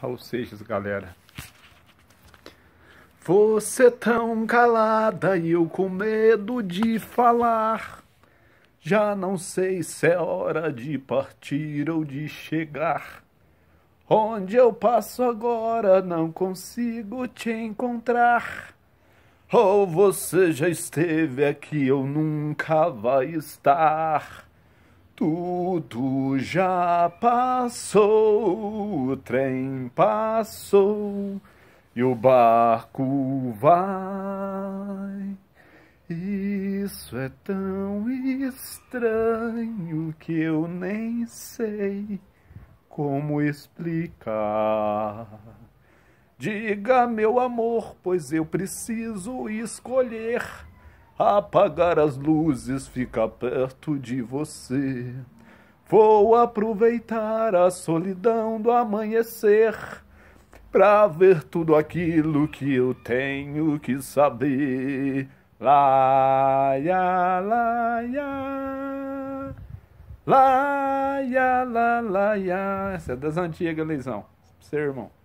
Raul Seixas, galera. Você tão calada e eu com medo de falar. Já não sei se é hora de partir ou de chegar. Onde eu passo agora não consigo te encontrar. Ou você já esteve aqui, ou nunca vai estar. Tudo já passou, o trem passou e o barco vai. Isso é tão estranho que eu nem sei como explicar. Diga, meu amor, pois eu preciso escolher apagar as luzes, ficar perto de você. Vou aproveitar a solidão do amanhecer pra ver tudo aquilo que eu tenho que saber. Lá, ya, lá, ya. Lá, ya, lá, lá, ya. Essa é das antigas, Leizão. Seu irmão.